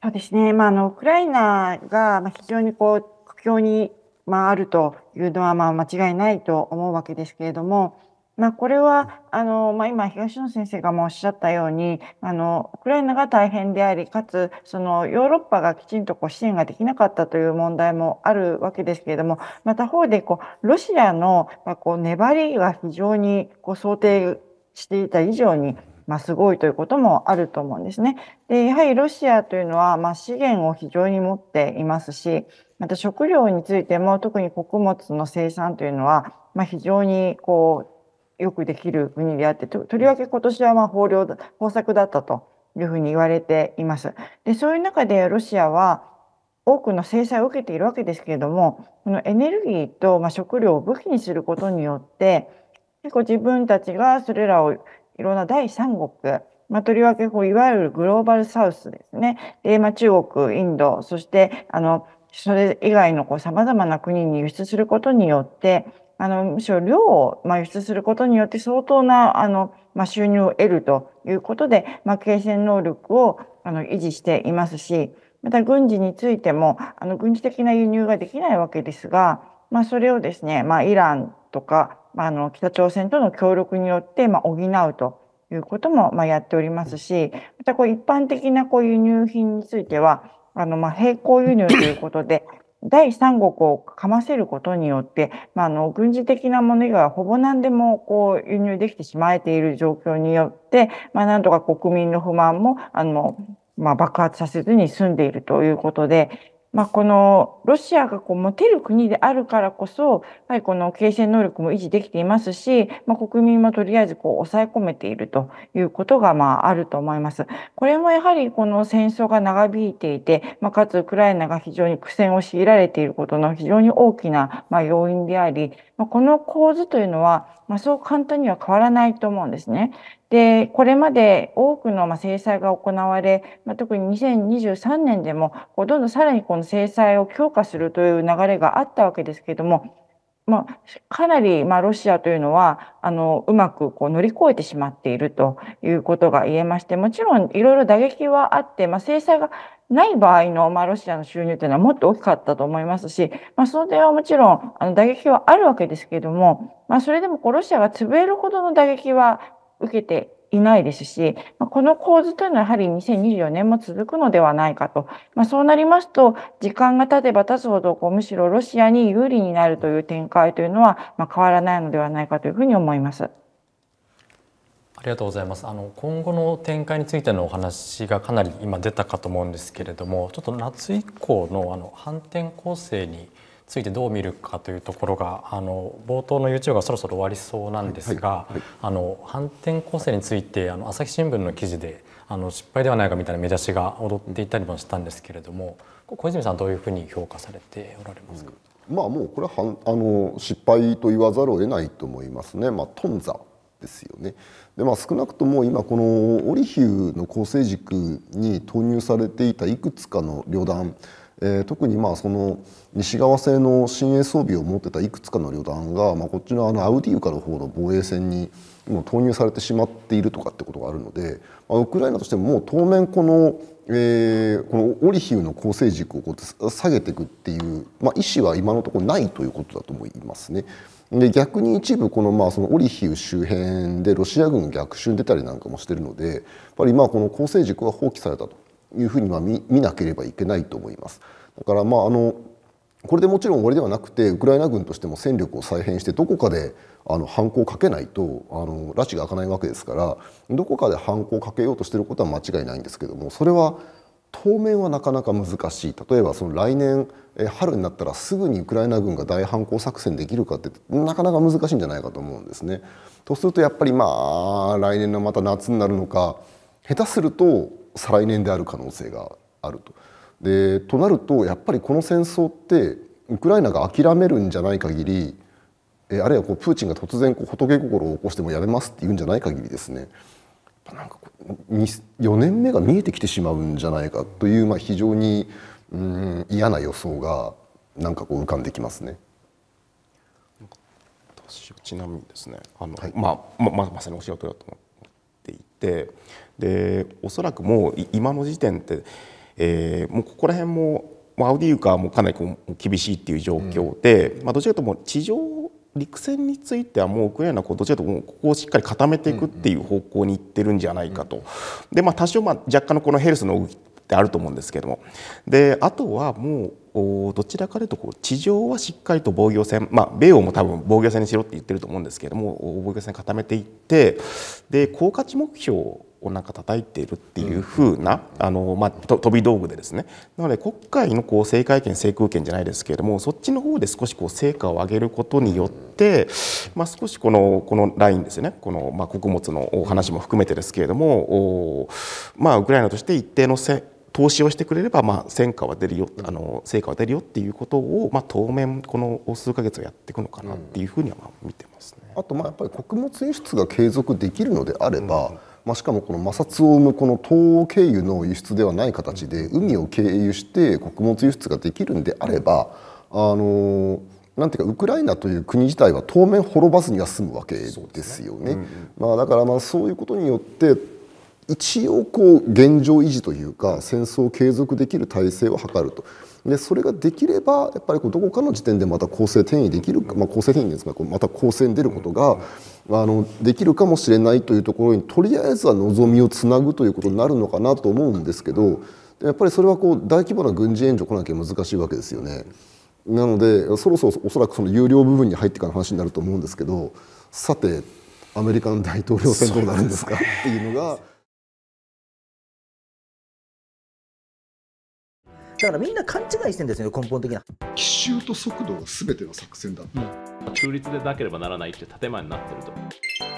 そうですね。まあ、あの、ウクライナが、ま非常にこう、苦境に、まあ、あるというのは、まあ、間違いないと思うわけですけれども、まあ、これは、あの、まあ、今、東野先生がもおっしゃったように、あの、ウクライナが大変であり、かつ、その、ヨーロッパがきちんとこう支援ができなかったという問題もあるわけですけれども、また方で、こう、ロシアの、まこう、粘りが非常に、こう、想定していた以上に、まあ、すごいということもあると思うんですね。でやはりロシアというのは、まあ、資源を非常に持っていますしまた食料についても特に穀物の生産というのは、まあ、非常にこうよくできる国であってとりわけ今年はまあ豊漁豊作だったというふうに言われています。でそういう中でロシアは多くの制裁を受けているわけですけれどもこのエネルギーとまあ、食料を武器にすることによって結構自分たちがそれらをいろんな第三国、まあ、とりわけこういわゆるグローバルサウスですね。で、まあ、中国、インド、そしてあのそれ以外のこう様々な国に輸出することによって、あのむしろ量をまあ輸出することによって相当なあのまあ収入を得るということで、まあ、継戦能力をあの維持していますし、また軍事についてもあの軍事的な輸入ができないわけですが、まあ、それをですね、まあ、イランとかあ、あの北朝鮮との協力によって、まあ、補うということも、まあ、やっておりますし、またこう一般的なこう輸入品については、あのまあ並行輸入ということで、第三国をかませることによって、まあ、あの軍事的なもの以外はほぼ何でもこう輸入できてしまえている状況によって、まあ、なんとか国民の不満もあの、まあ、爆発させずに済んでいるということで、まあ、このロシアがこう持てる国であるからこそ、やっぱりこの継戦能力も維持できていますし、まあ、国民もとりあえずこう抑え込めているということがまああると思います。これもやはりこの戦争が長引いていて、まあ、かつウクライナが非常に苦戦を強いられていることの非常に大きなまあ要因であり、まあ、この構図というのはまあそう簡単には変わらないと思うんですね。で、これまで多くの制裁が行われ、特に2023年でも、どんどんさらにこの制裁を強化するという流れがあったわけですけれども、まあ、かなり、まあ、ロシアというのは、あの、うまくこう乗り越えてしまっているということが言えまして、もちろんいろいろ打撃はあって、まあ、制裁がない場合の、まあ、ロシアの収入というのはもっと大きかったと思いますし、まあ、その点はもちろん、あの、打撃はあるわけですけれども、まあ、それでも、こう、ロシアが潰れるほどの打撃は、受けていないですし、この構図というのはやはり2024年も続くのではないかと、まあ、そうなりますと、時間が経てば経つほどこうむしろロシアに有利になるという展開というのは、まあ、変わらないのではないかというふうに思います。ありがとうございますあの今後の展開についてのお話がかなり今出たかと思うんですけれどもちょっと夏以降のあの反転攻勢についてどう見るかというところがあの冒頭の YouTube がそろそろ終わりそうなんですが、はいはい、あの反転攻勢についてあの朝日新聞の記事であの失敗ではないかみたいな目指しが踊っていたりもしたんですけれども小泉さんどういうふうに評価されておられますか、うん、まあもうこれはあの失敗と言わざるを得ないと思いますね、まあ、頓挫ですよね。でまあ、少なくとも今このオリヒュの構成軸に投入されていたいくつかの旅団えー、特にまあその西側製の新鋭装備を持ってたいくつかの旅団が、まあ、こっちのあのアウディウカの方の防衛線にもう投入されてしまっているとかってことがあるので、まあ、ウクライナとしてももう当面この,、えー、このオリヒウの構成軸をこう下げていくっていう、まあ、意思は今のところないということだと思いますね。で逆に一部このまあそのオリヒウ周辺でロシア軍逆襲に出たりなんかもしてるのでやっぱりまあこの構成軸は放棄されたというふうにま見なければいけないと思います。だからまああのこれでもちろん終わりではなくてウクライナ軍としても戦力を再編してどこかであの反抗をかけないとあの拉致が開かないわけですからどこかで反抗をかけようとしてることは間違いないんですけどもそれは当面はなかなか難しい例えばその来年春になったらすぐにウクライナ軍が大反抗作戦できるかってなかなか難しいんじゃないかと思うんですね。とするとやっぱりまあ来年のまた夏になるのか下手すると再来年である可能性があると。でとなるとやっぱりこの戦争ってウクライナが諦めるんじゃない限りえあるいはこうプーチンが突然こう仏心を起こしてもやめますって言うんじゃない限りですねなんか4年目が見えてきてしまうんじゃないかという、まあ、非常にうん嫌な予想がなんかこう浮かんできますね。ちなみにですねあの、はい、まあままさにおっしゃるとりだと思ってってでおそらくもう今の時点って、えー、もうここら辺もアウディウカもかなりこう厳しいっていう状況で、うん、まあ、どちらかというと地上陸戦についてはもうウクライナはどちらかというとここをしっかり固めていくっていう方向にいってるんじゃないかと。でまあ、多少まあ若干のこのヘルスの動きってあると思うんですけどもであとはもうおうどちらかというとこう地上はしっかりと防御線、まあ、米欧も多分防御線にしろって言ってると思うんですけれども防御線固めていってで高価値目標をなんか叩いているっていうふうな、あのまあ、飛び道具でですねなので国会のこう制海権制空権じゃないですけれどもそっちの方で少しこう成果を上げることによって、まあ、少しこのこのラインですねこの、まあ、穀物のお話も含めてですけれども、おまあ、ウクライナとして一定のせ投資をしてくれれば、まあ、戦果は出るよ、あの成果は出るよっていうことを、まあ、当面この数か月はやっていくのかなっていうふうにはまあ見てますね。あとまあやっぱり穀物輸出が継続できるのであれば、うんまあ、しかもこの摩擦を生むこの東欧経由の輸出ではない形で海を経由して穀物輸出ができるんであればあのなんていうかウクライナという国自体は当面滅ばずには済むわけですよね。ねうんうん、まあ、だからまあそういうことによって一応こう現状維持というか戦争を継続できる体制を図るとでそれができればやっぱりこうどこかの時点でまた構成転移できるか、まあ、構成転移ですがまた構成に出ることがあのできるかもしれないというところにとりあえずは望みをつなぐということになるのかなと思うんですけどやっぱりそれはこう大規模な軍事援助来なきゃ難しいわけですよね。なのでそろそろおそらくその有料部分に入ってから話になると思うんですけどさてアメリカの大統領選どうなるんですかっていうのが。だからみんな勘違いしてるんですよ根本的な奇襲と速度が全ての作戦だ、うん、中立でなければならないって建前になってると。